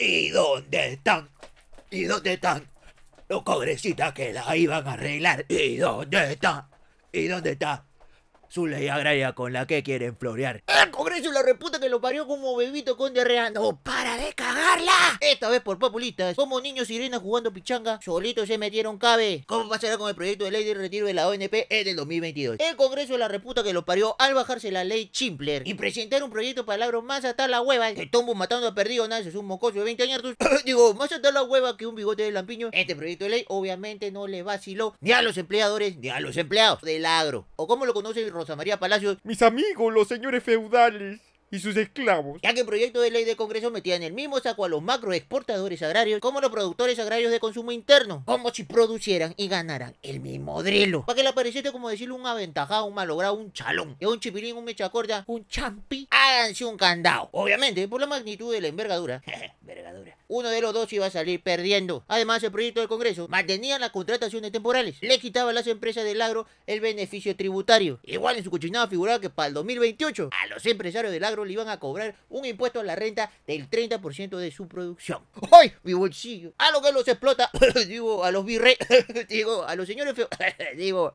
¿Y dónde están? ¿Y dónde están? Los cobrecitas que la iban a arreglar. ¿Y dónde están? ¿Y dónde están? Su ley agraria con la que quieren florear. El ah, Congreso la reputa que lo parió como bebito con derreando ¡No para de cagarla! Esta vez por populistas, como niños sirenas jugando pichanga, solitos se metieron cabe. ¿Cómo pasará con el proyecto de ley de retiro de la ONP en el 2022? El Congreso la reputa que lo parió al bajarse la ley Chimpler y presentar un proyecto para agro más hasta la hueva que tombo matando a perdido nada, es un mocoso de 20 años. Digo, más hasta la hueva que un bigote de lampiño. Este proyecto de ley obviamente no le vaciló ni a los empleadores ni a los empleados del agro. O cómo lo conoce el Rosa María Palacios, mis amigos, los señores feudales y sus esclavos. Ya que el proyecto de ley de Congreso metía en el mismo saco a los macroexportadores agrarios como los productores agrarios de consumo interno, como si producieran y ganaran el mismo drilo. Para que le pareciera como decirle un aventajado, un malogrado, un chalón, y un chipilín, un mechacorda, un champi, háganse un candado. Obviamente, por la magnitud de la envergadura, uno de los dos iba a salir perdiendo. Además, el proyecto del Congreso mantenía las contrataciones temporales, le quitaba a las empresas del agro el beneficio tributario. Igual en su cochinada figuraba que para el 2028 a los empresarios del agro le iban a cobrar un impuesto a la renta del 30% de su producción. ¡Ay, mi bolsillo! A lo que los explota, digo, a los virreyes, digo, a los señores feos, digo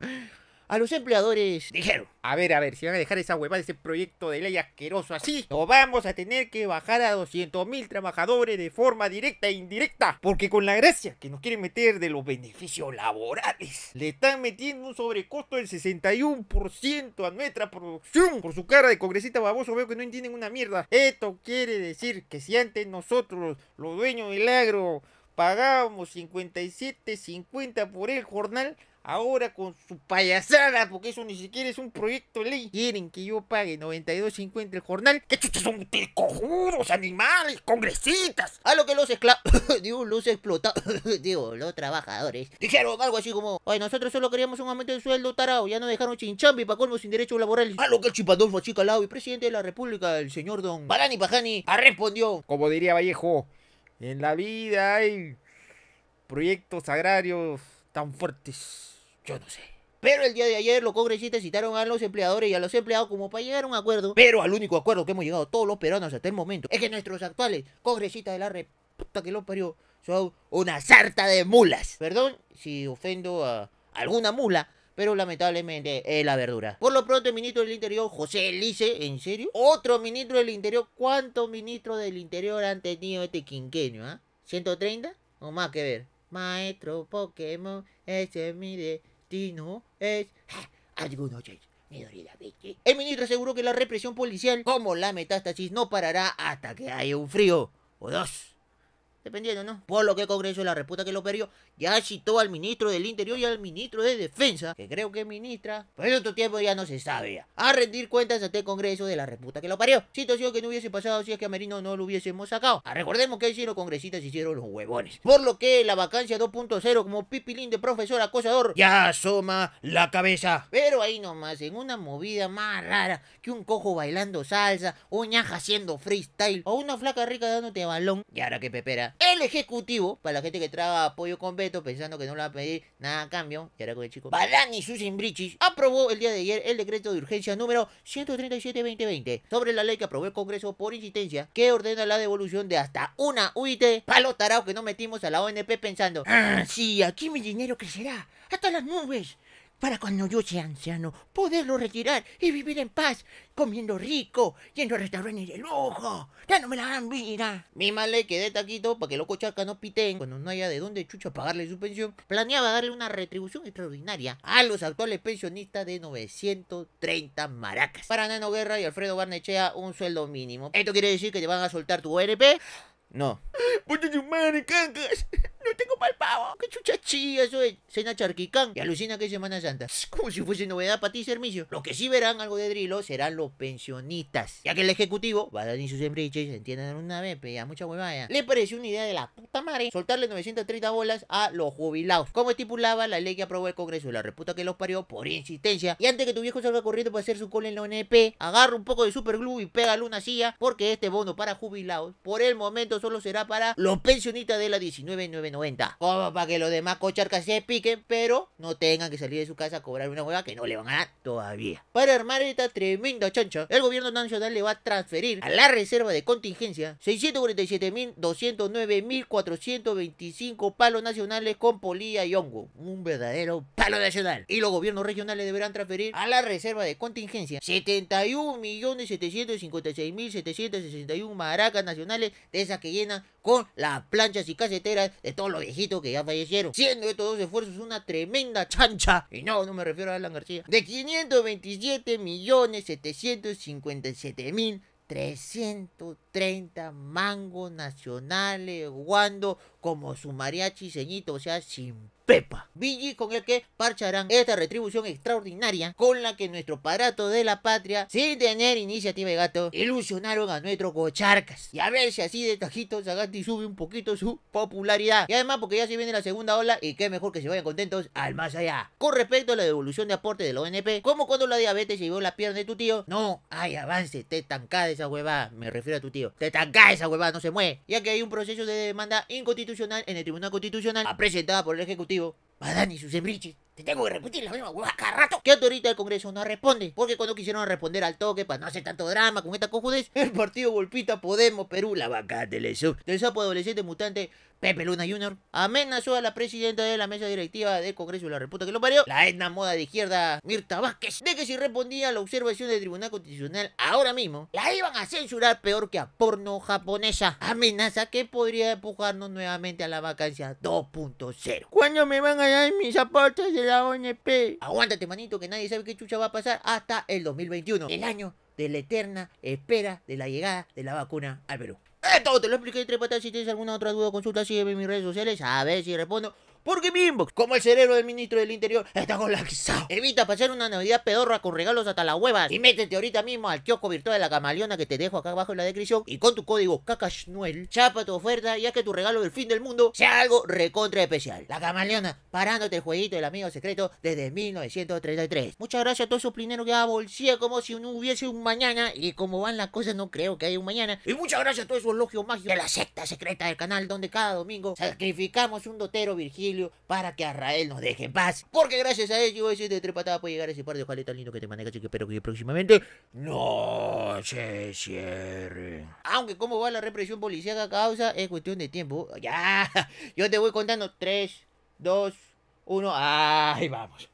a los empleadores dijeron, a ver, a ver, si van a dejar esa huevada, ese proyecto de ley asqueroso así, lo vamos a tener que bajar a 200 mil trabajadores de forma directa e indirecta, porque con la gracia que nos quieren meter de los beneficios laborales, le están metiendo un sobrecosto del 61% a nuestra producción. Por su cara de congresista baboso veo que no entienden una mierda. Esto quiere decir que si antes nosotros, los dueños del agro, pagábamos 57.50 por el jornal, Ahora con su payasada, porque eso ni siquiera es un proyecto de ley. Quieren que yo pague 92.50 el jornal. ¿Qué chuchos son ustedes, animales, congresitas! A lo que los esclavos, digo, los explotados, digo, los trabajadores, dijeron algo así como: Ay, nosotros solo queríamos un aumento de sueldo, tarao. Ya nos dejaron chinchambi para colmo sin derechos laborales. A lo que el Chipadolfo Chicalao y presidente de la República, el señor Don Barani Pajani, ah, respondió: Como diría Vallejo, en la vida hay proyectos agrarios tan fuertes, yo no sé. Pero el día de ayer los congresistas citaron a los empleadores y a los empleados como para llegar a un acuerdo. Pero al único acuerdo que hemos llegado todos los peruanos hasta el momento es que nuestros actuales congresistas de la reputa que lo parió son una sarta de mulas. Perdón si ofendo a alguna mula, pero lamentablemente es la verdura. Por lo pronto, el ministro del Interior, José Lice, ¿en serio? Otro ministro del Interior, ¿cuántos ministros del Interior han tenido este quinquenio? ¿Ah? ¿130? O más que ver maestro Pokémon, ese es mi destino, es... Algunos El ministro aseguró que la represión policial, como la metástasis, no parará hasta que haya un frío o dos dependiendo, ¿no? Por lo que el Congreso de la Reputa que lo perdió, ya citó al ministro del Interior y al ministro de Defensa, que creo que ministra, pero en otro tiempo ya no se sabe a rendir cuentas ante el Congreso de la Reputa que lo parió. Situación que no hubiese pasado si es que a Merino no lo hubiésemos sacado. Ah, recordemos que hicieron congresistas, hicieron los huevones. Por lo que la vacancia 2.0 como pipilín de profesor acosador ya asoma la cabeza. Pero ahí nomás, en una movida más rara que un cojo bailando salsa, o ñaja haciendo freestyle o una flaca rica dándote balón. Y ahora que pepera el Ejecutivo, para la gente que traga apoyo con veto, pensando que no le va a pedir nada a cambio, y ahora con el chico Balani y sus aprobó el día de ayer el decreto de urgencia número 137-2020 sobre la ley que aprobó el Congreso por insistencia que ordena la devolución de hasta una UIT para los que no metimos a la ONP pensando, ah, sí, aquí mi dinero crecerá, hasta las nubes para cuando yo sea anciano poderlo retirar y vivir en paz, comiendo rico, yendo a restaurantes de lujo, Ya no me la dan vida. Mi le quedé taquito para que los chaca no piten cuando no haya de dónde chucho pagarle su pensión. Planeaba darle una retribución extraordinaria a los actuales pensionistas de 930 maracas. Para Nano Guerra y Alfredo Barnechea un sueldo mínimo. ¿Esto quiere decir que te van a soltar tu ORP? No. ¡Puta tengo mal pavo. Qué chucha eso es. Cena charquicán y alucina que es Semana Santa. como si fuese novedad para ti, Servicio. Lo que sí verán algo de drilo serán los pensionistas. Ya que el Ejecutivo va a dar ni sus embriches, entiendan una vez, pero ya mucha huevada. Le pareció una idea de la puta madre soltarle 930 bolas a los jubilados, como estipulaba la ley que aprobó el Congreso y la reputa que los parió por insistencia. Y antes que tu viejo salga corriendo para hacer su cola en la ONP, agarra un poco de superglue y pégale una silla, porque este bono para jubilados por el momento solo será para los pensionistas de la 1999 como para que los demás cocharcas se piquen, pero no tengan que salir de su casa a cobrar una hueva que no le van a dar todavía. Para armar esta tremenda chancha, el gobierno nacional le va a transferir a la reserva de contingencia 647.209.425 palos nacionales con polilla y hongo. Un verdadero palo nacional. Y los gobiernos regionales deberán transferir a la reserva de contingencia 71.756.761 maracas nacionales de esas que llenan con las planchas y caseteras de todos los viejitos que ya fallecieron, siendo estos dos esfuerzos una tremenda chancha, y no, no me refiero a Alan García, de 527 millones 757 mil 330 mangos nacionales, guando como su mariachi ceñito, o sea, sin Pepa. Billy con el que parcharán esta retribución extraordinaria con la que nuestro parato de la patria, sin tener iniciativa de gato, ilusionaron a nuestro cocharcas Y a ver si así de tajito Zagatti sube un poquito su popularidad. Y además porque ya se viene la segunda ola y qué mejor que se vayan contentos al más allá. Con respecto a la devolución de aporte de la ONP, como cuando la diabetes llevó la pierna de tu tío, no, hay avance, te tancada esa huevada, me refiero a tu tío, te tancada esa huevada, no se mueve, ya que hay un proceso de demanda inconstitucional en el Tribunal Constitucional presentada por el Ejecutivo deportivo, dar y sus embriches. Te tengo que repetir la misma huevas cada rato. Que ahorita el Congreso no responde. Porque cuando quisieron responder al toque para pues, no hacer tanto drama con esta cojudez, el partido Volpita Podemos Perú, la vaca sub El sapo adolescente mutante Pepe Luna Jr., amenazó a la presidenta de la mesa directiva del Congreso de la República que lo parió, la etna moda de izquierda Mirta Vázquez, de que si respondía a la observación del Tribunal Constitucional ahora mismo, la iban a censurar peor que a porno japonesa. Amenaza que podría empujarnos nuevamente a la vacancia 2.0. ¿Cuándo me van a dar mis zapatos la ONP. Aguántate, manito, que nadie sabe qué chucha va a pasar hasta el 2021, el año de la eterna espera de la llegada de la vacuna al Perú. Esto te lo expliqué Entre patas. Si tienes alguna otra duda, consulta, sígueme en mis redes sociales. A ver si respondo. Porque mi como el cerebro del ministro del Interior, está colapsado. Evita pasar una Navidad pedorra con regalos hasta la hueva Y métete ahorita mismo al kiosco virtual de la camaleona que te dejo acá abajo en la descripción. Y con tu código CACASHNUEL, chapa tu oferta Y haz que tu regalo del fin del mundo sea algo recontra especial. La camaleona, parándote el jueguito del amigo secreto desde 1933. Muchas gracias a todos esos plineros que a como si no hubiese un mañana. Y como van las cosas, no creo que haya un mañana. Y muchas gracias a todos esos logios mágicos de la secta secreta del canal, donde cada domingo sacrificamos un dotero virgil para que a nos deje en paz. Porque gracias a a ese de tres patadas Para llegar a ese par de ojalá tan lindo que te maneja, así que espero que próximamente no se cierre. Aunque cómo va la represión policial policíaca causa es cuestión de tiempo. Ya, yo te voy contando 3, 2, 1, ahí vamos.